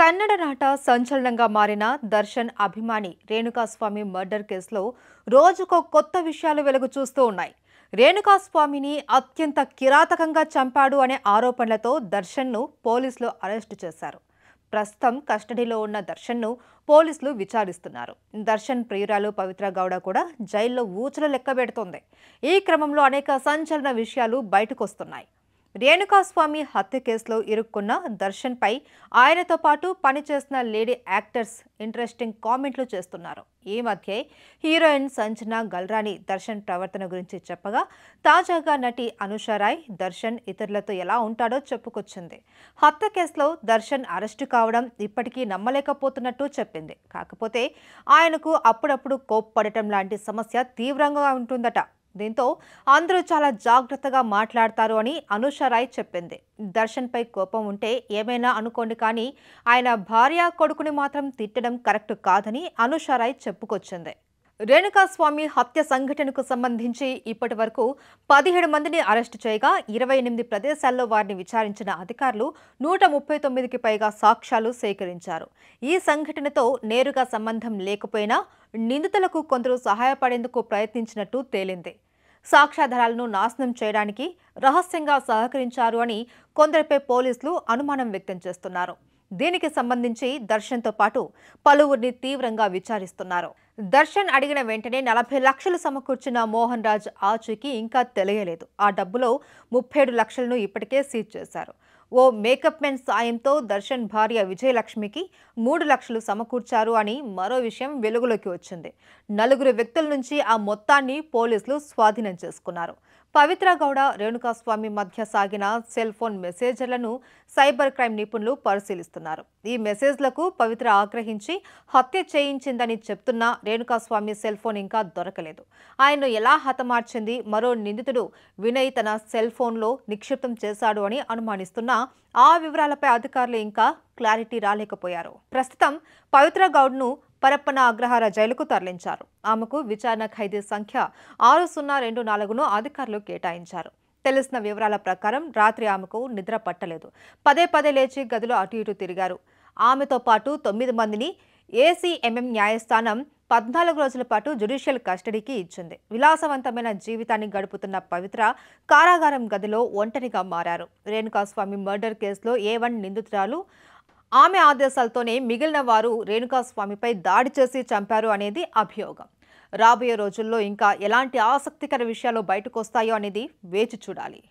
కన్నడ నాట సంచలనంగా మారిన దర్శన్ అభిమాని రేణుకాస్వామి మర్డర్ కేసులో రోజుకో కొత్త విషయాలు వెలుగు చూస్తూ ఉన్నాయి రేణుకాస్వామిని అత్యంత కిరాతకంగా చంపాడు అనే ఆరోపణలతో దర్శన్ను పోలీసులు అరెస్టు చేశారు ప్రస్తుతం కస్టడీలో ఉన్న దర్శన్ను పోలీసులు విచారిస్తున్నారు దర్శన్ ప్రియురాలు పవిత్ర గౌడ కూడా జైల్లో ఊచలు లెక్కబెడుతోంది ఈ క్రమంలో అనేక సంచలన విషయాలు బయటకొస్తున్నాయి రేణుకాస్వామి హత్య కేసులో ఇరుక్కున్న దర్శన్పై ఆయనతో పాటు పనిచేసిన లేడీ యాక్టర్స్ ఇంట్రెస్టింగ్ కామెంట్లు చేస్తున్నారు ఈ మధ్య హీరోయిన్ సంజన గల్రాని దర్శన్ ప్రవర్తన గురించి చెప్పగా తాజాగా నటి అనుషారాయ్ దర్శన్ ఇతరులతో ఎలా ఉంటాడో చెప్పుకొచ్చింది హత్య కేసులో దర్శన్ అరెస్టు కావడం ఇప్పటికీ నమ్మలేకపోతున్నట్టు చెప్పింది కాకపోతే ఆయనకు అప్పుడప్పుడు కోప్పడటం లాంటి సమస్య తీవ్రంగా ఉంటుందట దీంతో అందరూ చాలా జాగ్రత్తగా మాట్లాడతారు అని అనుష రాయ్ చెప్పింది దర్శన్పై కోపం ఉంటే ఏమైనా అనుకోండి కానీ ఆయన భార్య కొడుకుని మాత్రం తిట్టడం కరెక్ట్ కాదని అనుష రాయ్ చెప్పుకొచ్చింది రేణుకాస్వామి హత్య సంఘటనకు సంబంధించి ఇప్పటి వరకు పదిహేడు మందిని అరెస్టు చేయగా ఇరవై ఎనిమిది ప్రదేశాల్లో వారిని విచారించిన అధికారులు నూట ముప్పై తొమ్మిదికి పైగా సాక్ష్యాలు సేకరించారు ఈ సంఘటనతో నేరుగా సంబంధం లేకపోయినా నిందితులకు కొందరు సహాయపడేందుకు ప్రయత్నించినట్టు తేలింది సాక్ష్యాధారాలను నాశనం చేయడానికి రహస్యంగా సహకరించారు అని కొందరిపై పోలీసులు అనుమానం వ్యక్తం చేస్తున్నారు దీనికి సంబంధించి దర్శన్తో పాటు పలువురిని తీవ్రంగా విచారిస్తున్నారు దర్శన్ అడిగిన వెంటనే నలభై లక్షలు సమకూర్చిన మోహన్ రాజ్ ఆచూకీ ఇంకా తెలియలేదు ఆ డబ్బులో ముప్పై లక్షలను ఇప్పటికే సీజ్ చేశారు ఓ మేకప్ మెన్ సాయంతో దర్శన్ భార్య విజయలక్ష్మికి మూడు లక్షలు సమకూర్చారు అని మరో విషయం వెలుగులోకి వచ్చింది నలుగురు వ్యక్తుల నుంచి ఆ మొత్తాన్ని పోలీసులు స్వాధీనం చేసుకున్నారు పవిత్ర గౌడ రేణుకాస్వామి మధ్య సాగిన సెల్ ఫోన్ మెసేజ్లను సైబర్ క్రైమ్ నిపుణులు పరిశీలిస్తున్నారు ఈ మెసేజ్లకు పవిత్ర ఆగ్రహించి హత్య చేయించిందని చెప్తున్న రేణుకాస్వామి సెల్ ఫోన్ ఇంకా దొరకలేదు ఆయన్ను ఎలా హతమార్చింది మరో నిందితుడు వినయ్ తన సెల్ ఫోన్లో నిక్షిప్తం చేశాడు అని అనుమానిస్తున్న ఆ వివరాలపై అధికారులు ఇంకా క్లారిటీ రాలేకపోయారు ప్రస్తుతం పవిత్ర గౌడ్ను పరప్పన అగ్రహార జైలుకు తరలించారు ఆమెకు విచారణ ఖైదీ సంఖ్య ఆరు సున్నా రెండు నాలుగును అధికారులు కేటాయించారు తెలిసిన వివరాల ప్రకారం రాత్రి ఆమెకు నిద్ర పట్టలేదు పదే పదే లేచి గదిలో అటు ఇటు తిరిగారు ఆమెతో పాటు తొమ్మిది మందిని ఏసీఎంఎం న్యాయస్థానం పద్నాలుగు రోజుల పాటు జుడిషియల్ కస్టడీకి ఇచ్చింది విలాసవంతమైన జీవితాన్ని గడుపుతున్న పవిత్ర కారాగారం గదిలో ఒంటరిగా మారారు రేణుకాస్వామి మర్డర్ కేసులో ఏ వన్ నిందితురాలు ఆమె ఆదేశాలతోనే మిగిలిన వారు రేణుకాస్వామిపై దాడి చేసి చంపారు అనేది అభియోగం రాబోయే రోజుల్లో ఇంకా ఎలాంటి ఆసక్తికర విషయాలు బయటకు వస్తాయో అనేది వేచి చూడాలి